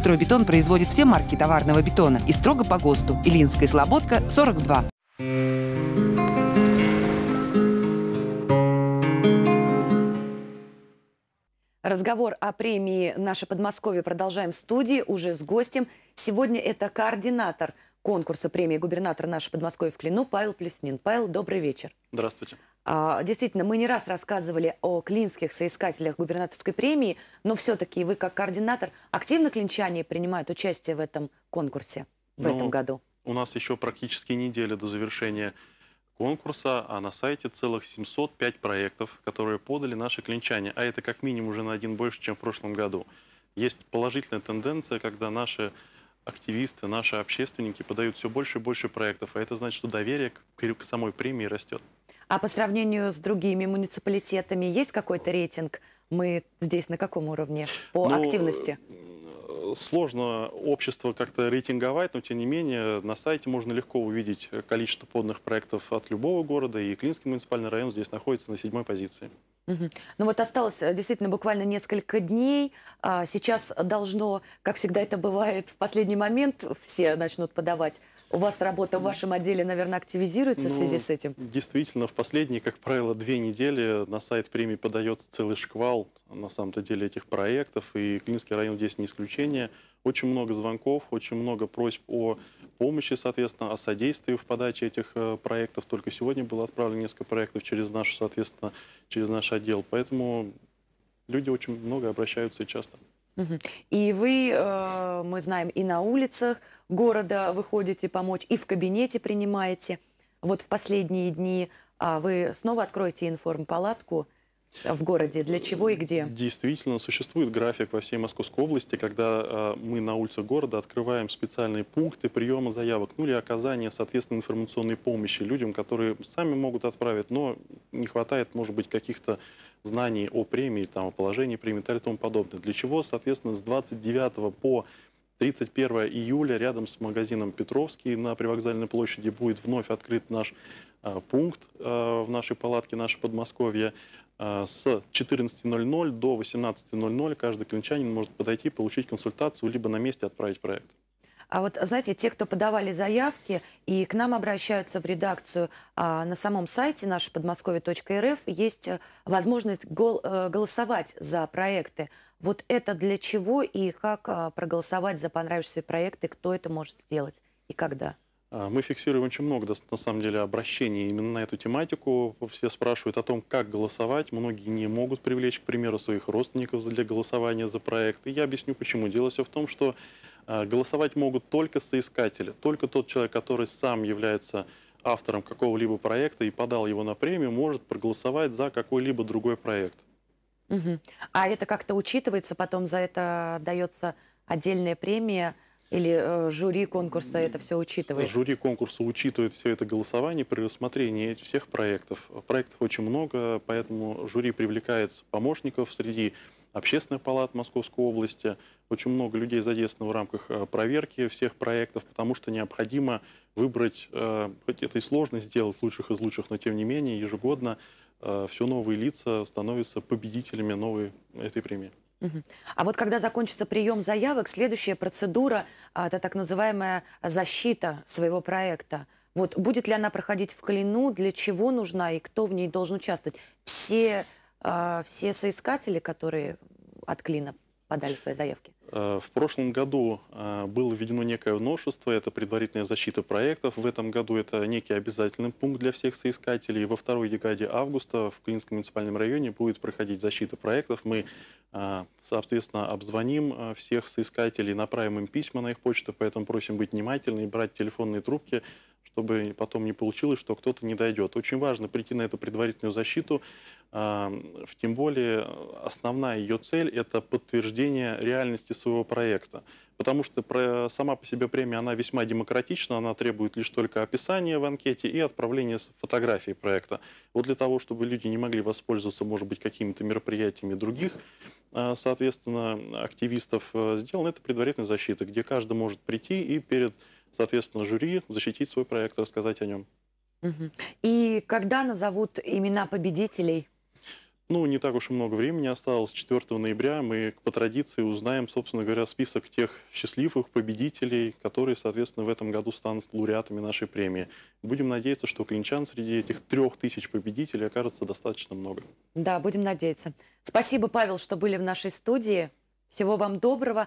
«Стройбетон» производит все марки товарного бетона и строго по ГОСТу. Илинская слободка, 42. Разговор о премии «Наше Подмосковье» продолжаем в студии уже с гостем. Сегодня это координатор конкурса премии губернатора нашей Подмосковья в Клину Павел Плеснин. Павел, добрый вечер. Здравствуйте. А, действительно, мы не раз рассказывали о клинских соискателях губернаторской премии, но все-таки вы как координатор активно клинчане принимают участие в этом конкурсе в ну, этом году? У нас еще практически неделя до завершения конкурса, а на сайте целых 705 проектов, которые подали наши клинчане. А это как минимум уже на один больше, чем в прошлом году. Есть положительная тенденция, когда наши активисты, наши общественники подают все больше и больше проектов, а это значит, что доверие к, к самой премии растет. А по сравнению с другими муниципалитетами есть какой-то рейтинг? Мы здесь на каком уровне по ну, активности? Э, сложно общество как-то рейтинговать, но тем не менее на сайте можно легко увидеть э, количество подных проектов от любого города, и Клинский муниципальный район здесь находится на седьмой позиции. Угу. Ну вот осталось э, действительно буквально несколько дней. А, сейчас должно, как всегда это бывает, в последний момент все начнут подавать. У вас работа в вашем отделе, наверное, активизируется ну, в связи ну, с этим? Действительно, в последние, как правило, две недели на сайт премии подается целый шквал, на самом-то деле, этих проектов. И Клинский район здесь не исключение. Очень много звонков, очень много просьб о помощи, соответственно, о содействии в подаче этих э, проектов. Только сегодня было отправлено несколько проектов через нашу, соответственно, через наш отдел. Поэтому люди очень много обращаются и часто. И вы, э, мы знаем, и на улицах города выходите помочь, и в кабинете принимаете. Вот в последние дни а вы снова откроете информпалатку палатку в городе? Для чего и где? Действительно, существует график во всей Московской области, когда а, мы на улице города открываем специальные пункты приема заявок, ну или оказания, соответственно, информационной помощи людям, которые сами могут отправить, но не хватает, может быть, каких-то знаний о премии, там, о положении премии и тому подобное. Для чего, соответственно, с 29 по 31 июля рядом с магазином «Петровский» на привокзальной площади будет вновь открыт наш а, пункт а, в нашей палатке «Наше Подмосковье». Э, с 14.00 до 18.00 каждый клинчанин может подойти, получить консультацию, либо на месте отправить проект. А вот, знаете, те, кто подавали заявки и к нам обращаются в редакцию, а на самом сайте нашей подмосковье.рф есть э, возможность гол, э, голосовать за проекты. Вот это для чего и как а, проголосовать за понравившиеся проекты, кто это может сделать и когда? А, мы фиксируем очень много, на самом деле, обращений именно на эту тематику. Все спрашивают о том, как голосовать. Многие не могут привлечь, к примеру, своих родственников для голосования за проект. И я объясню, почему. Дело все в том, что а, голосовать могут только соискатели, только тот человек, который сам является автором какого-либо проекта и подал его на премию, может проголосовать за какой-либо другой проект. Угу. А это как-то учитывается, потом за это дается отдельная премия – или э, жюри конкурса это все учитывает? Жюри конкурса учитывает все это голосование при рассмотрении всех проектов. Проектов очень много, поэтому жюри привлекает помощников среди общественных палат Московской области. Очень много людей задействовано в рамках э, проверки всех проектов, потому что необходимо выбрать, э, хоть это и сложно сделать, лучших из лучших, но тем не менее ежегодно э, все новые лица становятся победителями новой этой премии. А вот когда закончится прием заявок, следующая процедура а, – это так называемая защита своего проекта. Вот будет ли она проходить в Клину, для чего нужна и кто в ней должен участвовать? Все, а, все соискатели, которые от Клина подали свои заявки? Э, в прошлом году э, было введено некое новшество, это предварительная защита проектов. В этом году это некий обязательный пункт для всех соискателей. Во второй декаде августа в Клинском муниципальном районе будет проходить защита проектов. Мы а, соответственно, обзвоним э, всех соискателей, направим им письма на их почту, поэтому просим быть внимательны и брать телефонные трубки, чтобы потом не получилось, что кто-то не дойдет. Очень важно прийти на эту предварительную защиту, а, тем более э, основная ее цель – это подтверждение реальности своего проекта потому что про, сама по себе премия, она весьма демократична, она требует лишь только описания в анкете и отправления фотографии проекта. Вот для того, чтобы люди не могли воспользоваться, может быть, какими-то мероприятиями других, а, соответственно, активистов, э, сделана это предварительная защита, где каждый может прийти и перед, соответственно, жюри защитить свой проект, рассказать о нем. И когда назовут имена победителей? Ну, не так уж и много времени осталось. 4 ноября мы по традиции узнаем, собственно говоря, список тех счастливых победителей, которые, соответственно, в этом году станут лауреатами нашей премии. Будем надеяться, что клинчан среди этих трех тысяч победителей окажется достаточно много. Да, будем надеяться. Спасибо, Павел, что были в нашей студии. Всего вам доброго.